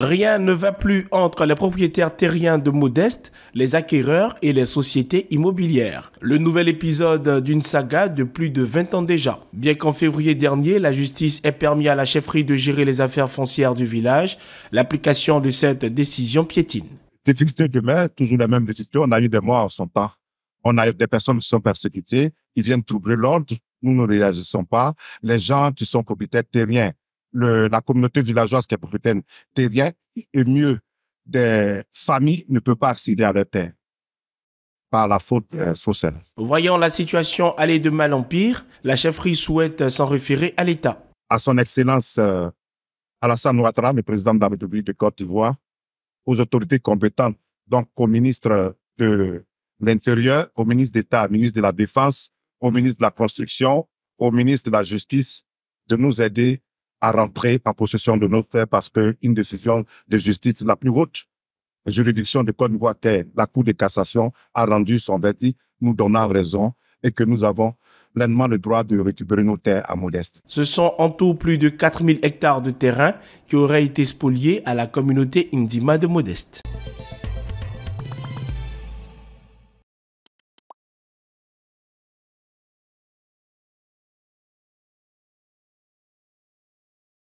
Rien ne va plus entre les propriétaires terriens de Modeste, les acquéreurs et les sociétés immobilières. Le nouvel épisode d'une saga de plus de 20 ans déjà. Bien qu'en février dernier, la justice ait permis à la chefferie de gérer les affaires foncières du village, l'application de cette décision piétine. Difficulté demain, toujours la même difficulté. On a eu des mois en son temps. On a eu des personnes qui sont persécutées. Ils viennent troubler l'ordre. Nous ne réagissons pas. Les gens qui sont propriétaires terriens la communauté villageoise qui est propriétaire terrienne et mieux des familles ne peut pas accéder à leur terre par la faute euh, sociale. Voyant la situation aller de mal en pire, la chefferie souhaite s'en référer à l'État. À son Excellence euh, Alassane Ouattara, le président de la République de Côte d'Ivoire, aux autorités compétentes, donc au ministre de l'Intérieur, au ministre d'État, au ministre de la Défense, au ministre de la Construction, au ministre de la Justice, de nous aider à rentrer en possession de nos terres parce qu'une décision de justice, la plus haute La juridiction de Côte d'Ivoire, la Cour de cassation, a rendu son verdict nous donnant raison et que nous avons pleinement le droit de récupérer nos terres à Modeste. Ce sont en tout plus de 4000 hectares de terrain qui auraient été spoliés à la communauté Indima de Modeste.